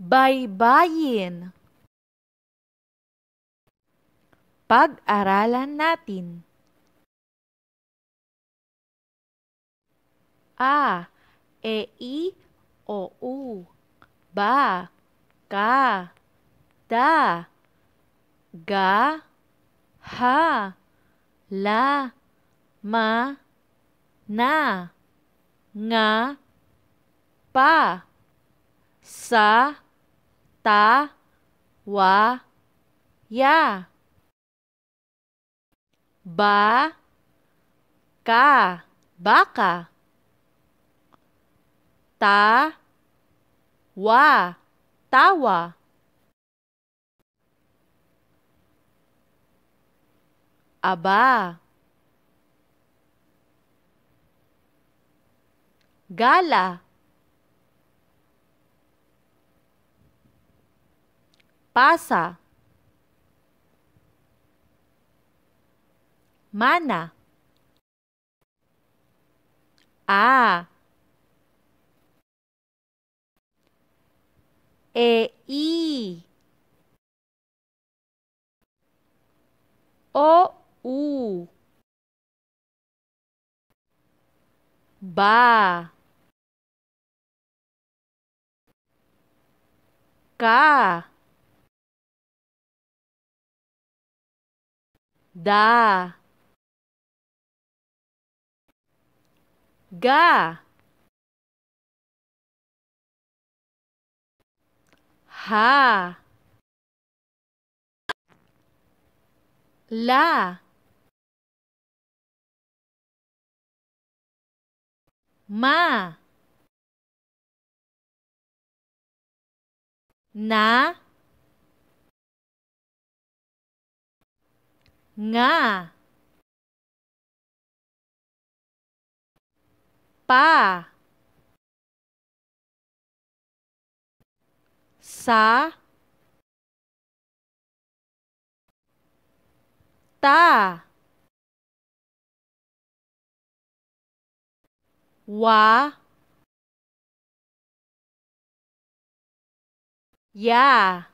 Baybayin Pag-aralan natin A, E, I, O, U Ba, Ka, Da, Ga, Ha, La, Ma, Na, Nga, Pa, Sa, ta wa ya ba ka baka ta wa tawa aba gala pasa, mana, a, e, i, o, u, ba. Ka. da ga ha la ma na nga pa sa ta wa ya